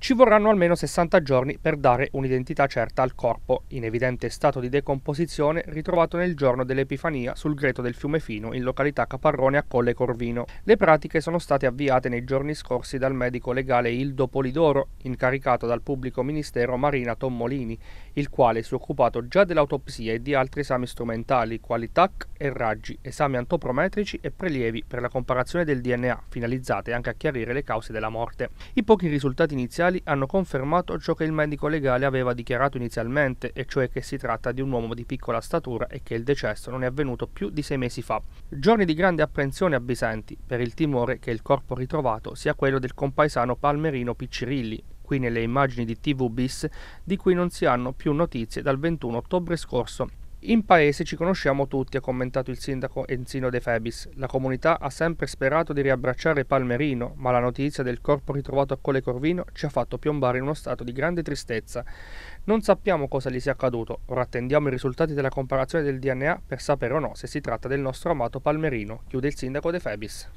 Ci vorranno almeno 60 giorni per dare un'identità certa al corpo, in evidente stato di decomposizione ritrovato nel giorno dell'Epifania sul greto del fiume Fino in località Caparrone a Colle Corvino. Le pratiche sono state avviate nei giorni scorsi dal medico legale Ildo Polidoro, incaricato dal pubblico ministero Marina Tommolini, il quale si è occupato già dell'autopsia e di altri esami strumentali, quali TAC e raggi, esami antoprometrici e prelievi per la comparazione del DNA, finalizzate anche a chiarire le cause della morte. I pochi risultati iniziali iniziali hanno confermato ciò che il medico legale aveva dichiarato inizialmente, e cioè che si tratta di un uomo di piccola statura e che il decesso non è avvenuto più di sei mesi fa. Giorni di grande apprensione a Bisanti, per il timore che il corpo ritrovato sia quello del compaesano Palmerino Piccirilli, qui nelle immagini di TV bis, di cui non si hanno più notizie dal 21 ottobre scorso, in paese ci conosciamo tutti, ha commentato il sindaco Enzino De Febis. La comunità ha sempre sperato di riabbracciare Palmerino, ma la notizia del corpo ritrovato a Cole Corvino ci ha fatto piombare in uno stato di grande tristezza. Non sappiamo cosa gli sia accaduto, ora attendiamo i risultati della comparazione del DNA per sapere o no se si tratta del nostro amato Palmerino, chiude il sindaco De Febis.